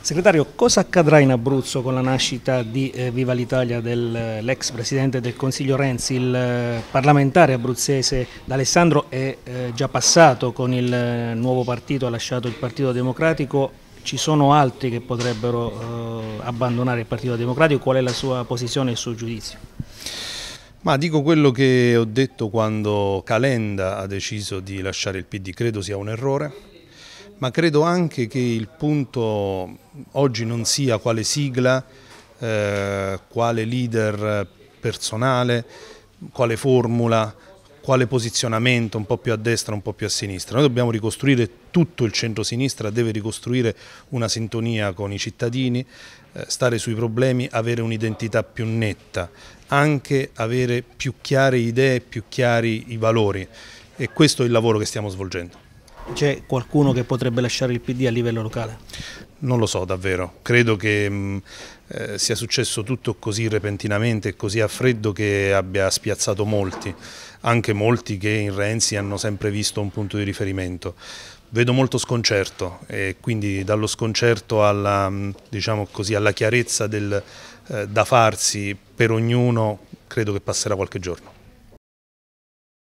Segretario, cosa accadrà in Abruzzo con la nascita di eh, Viva l'Italia dell'ex eh, Presidente del Consiglio Renzi? Il eh, parlamentare abruzzese D'Alessandro è già passato con il nuovo partito, ha lasciato il Partito Democratico, ci sono altri che potrebbero abbandonare il Partito Democratico, qual è la sua posizione e il suo giudizio? Ma dico quello che ho detto quando Calenda ha deciso di lasciare il PD, credo sia un errore, ma credo anche che il punto oggi non sia quale sigla, eh, quale leader personale, quale formula, quale posizionamento, un po' più a destra, un po' più a sinistra. Noi dobbiamo ricostruire tutto il centro-sinistra, deve ricostruire una sintonia con i cittadini, eh, stare sui problemi, avere un'identità più netta, anche avere più chiare idee, più chiari i valori e questo è il lavoro che stiamo svolgendo. C'è qualcuno che potrebbe lasciare il PD a livello locale? Non lo so davvero, credo che mh, mm, eh, sia successo tutto così repentinamente e così a freddo che abbia spiazzato molti, anche molti che in Renzi hanno sempre visto un punto di riferimento. Vedo molto sconcerto e quindi dallo sconcerto alla, mm, diciamo così, alla chiarezza del, eh, da farsi per ognuno credo che passerà qualche giorno.